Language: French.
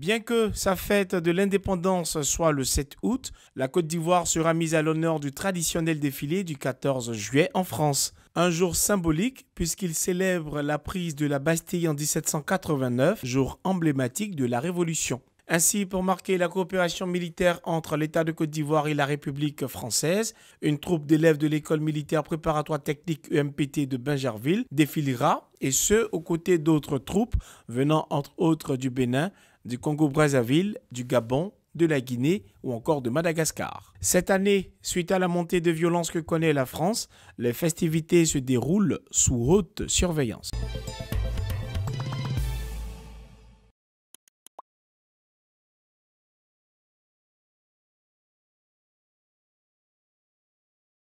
Bien que sa fête de l'indépendance soit le 7 août, la Côte d'Ivoire sera mise à l'honneur du traditionnel défilé du 14 juillet en France. Un jour symbolique puisqu'il célèbre la prise de la Bastille en 1789, jour emblématique de la Révolution. Ainsi, pour marquer la coopération militaire entre l'État de Côte d'Ivoire et la République française, une troupe d'élèves de l'école militaire préparatoire technique UMPT e de Benjerville défilera, et ce, aux côtés d'autres troupes venant entre autres du Bénin, du Congo-Brazzaville, du Gabon, de la Guinée ou encore de Madagascar. Cette année, suite à la montée de violence que connaît la France, les festivités se déroulent sous haute surveillance.